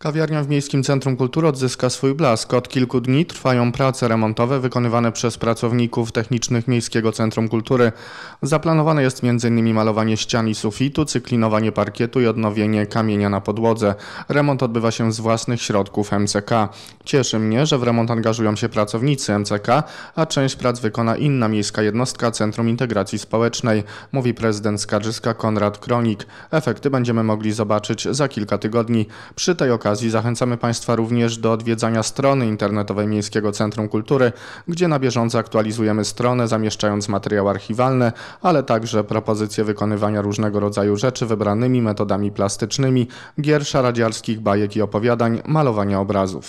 Kawiarnia w Miejskim Centrum Kultury odzyska swój blask. Od kilku dni trwają prace remontowe wykonywane przez pracowników technicznych Miejskiego Centrum Kultury. Zaplanowane jest m.in. malowanie ścian i sufitu, cyklinowanie parkietu i odnowienie kamienia na podłodze. Remont odbywa się z własnych środków MCK. Cieszy mnie, że w remont angażują się pracownicy MCK, a część prac wykona inna miejska jednostka Centrum Integracji Społecznej, mówi prezydent Skarżyska Konrad Kronik. Efekty będziemy mogli zobaczyć za kilka tygodni. Przy tej okazji okazji zachęcamy Państwa również do odwiedzania strony internetowej Miejskiego Centrum Kultury, gdzie na bieżąco aktualizujemy stronę, zamieszczając materiały archiwalne, ale także propozycje wykonywania różnego rodzaju rzeczy wybranymi metodami plastycznymi, gier szaradziarskich, bajek i opowiadań, malowania obrazów.